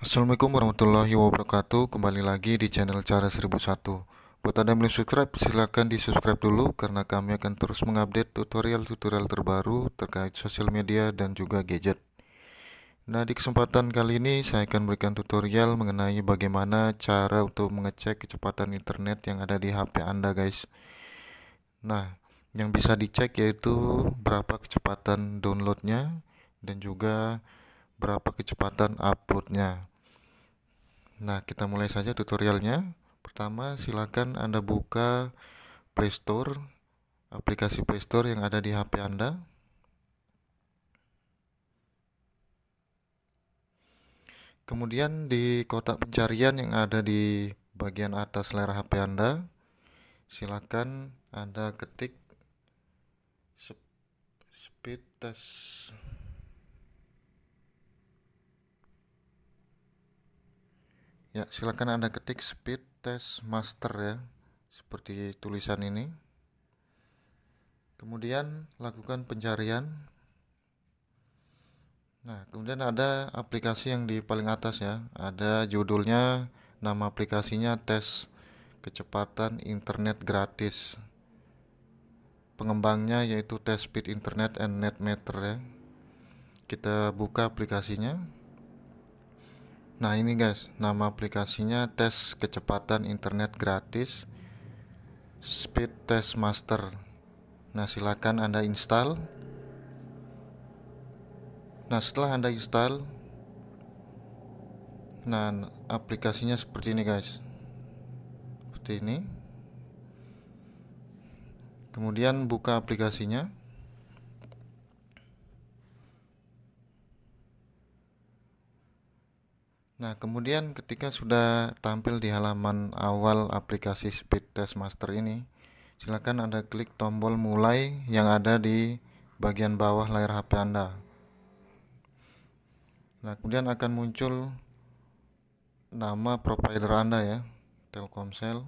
Assalamualaikum warahmatullahi wabarakatuh Kembali lagi di channel Cara 1001 Buat anda yang belum subscribe silahkan di subscribe dulu Karena kami akan terus mengupdate tutorial-tutorial terbaru Terkait sosial media dan juga gadget Nah di kesempatan kali ini saya akan berikan tutorial Mengenai bagaimana cara untuk mengecek kecepatan internet yang ada di HP anda guys Nah yang bisa dicek yaitu berapa kecepatan downloadnya Dan juga berapa kecepatan uploadnya Nah, kita mulai saja tutorialnya. Pertama, silakan Anda buka Play Store, aplikasi Play Store yang ada di HP Anda. Kemudian di kotak pencarian yang ada di bagian atas layar HP Anda, silakan Anda ketik speed test Ya, silakan Anda ketik speed test master ya, seperti tulisan ini. Kemudian lakukan pencarian. Nah, kemudian ada aplikasi yang di paling atas ya. Ada judulnya, nama aplikasinya tes kecepatan internet gratis. Pengembangnya yaitu Test Speed Internet and Net Meter ya. Kita buka aplikasinya. Nah ini guys, nama aplikasinya tes kecepatan internet gratis Speed Test Master. Nah silahkan anda install. Nah setelah anda install, nah aplikasinya seperti ini guys, seperti ini. Kemudian buka aplikasinya. Nah, kemudian ketika sudah tampil di halaman awal aplikasi Speed Test Master ini, silakan Anda klik tombol mulai yang ada di bagian bawah layar HP Anda. Nah, kemudian akan muncul nama provider Anda ya, Telkomsel.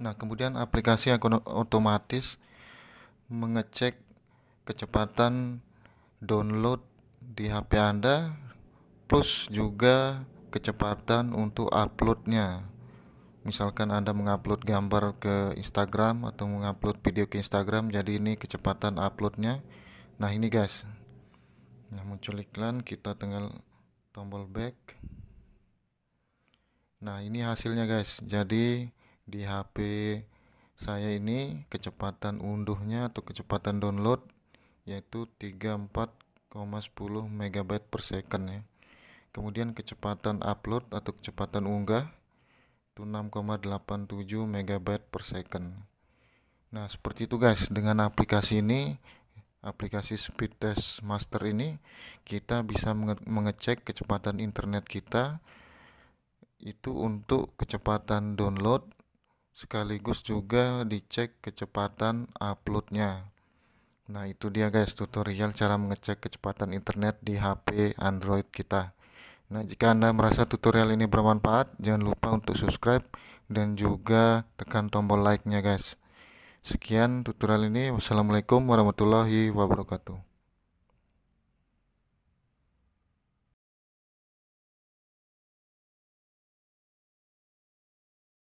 Nah, kemudian aplikasi akan otomatis mengecek kecepatan download di HP Anda plus juga kecepatan untuk uploadnya misalkan Anda mengupload gambar ke Instagram atau mengupload video ke Instagram jadi ini kecepatan uploadnya nah ini guys nah muncul iklan kita tinggal tombol back nah ini hasilnya guys jadi di HP saya ini kecepatan unduhnya atau kecepatan download yaitu 34,10 MB per second ya kemudian kecepatan upload atau kecepatan unggah itu 6,87 MB per second nah seperti itu guys dengan aplikasi ini aplikasi speed test master ini kita bisa mengecek kecepatan internet kita itu untuk kecepatan download sekaligus juga dicek kecepatan uploadnya nah itu dia guys tutorial cara mengecek kecepatan internet di HP Android kita Nah, jika Anda merasa tutorial ini bermanfaat, jangan lupa untuk subscribe dan juga tekan tombol like-nya guys. Sekian tutorial ini. Wassalamualaikum warahmatullahi wabarakatuh.